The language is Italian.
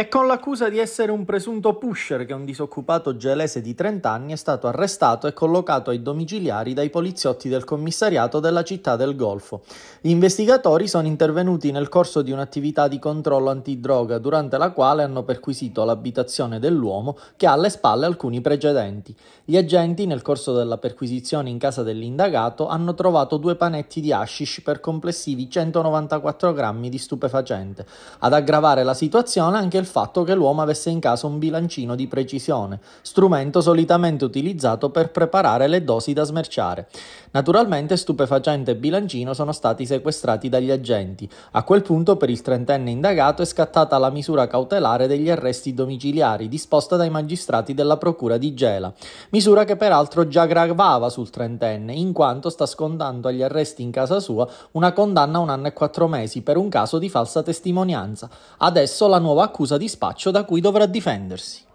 e con l'accusa di essere un presunto pusher che un disoccupato gelese di 30 anni è stato arrestato e collocato ai domiciliari dai poliziotti del commissariato della città del Golfo. Gli investigatori sono intervenuti nel corso di un'attività di controllo antidroga durante la quale hanno perquisito l'abitazione dell'uomo che ha alle spalle alcuni precedenti. Gli agenti nel corso della perquisizione in casa dell'indagato hanno trovato due panetti di hashish per complessivi 194 grammi di stupefacente. Ad aggravare la situazione anche il fatto che l'uomo avesse in casa un bilancino di precisione, strumento solitamente utilizzato per preparare le dosi da smerciare. Naturalmente stupefacente e bilancino sono stati sequestrati dagli agenti. A quel punto per il trentenne indagato è scattata la misura cautelare degli arresti domiciliari disposta dai magistrati della procura di Gela, misura che peraltro già gravava sul trentenne in quanto sta scontando agli arresti in casa sua una condanna a un anno e quattro mesi per un caso di falsa testimonianza. Adesso la nuova accusa di spaccio da cui dovrà difendersi.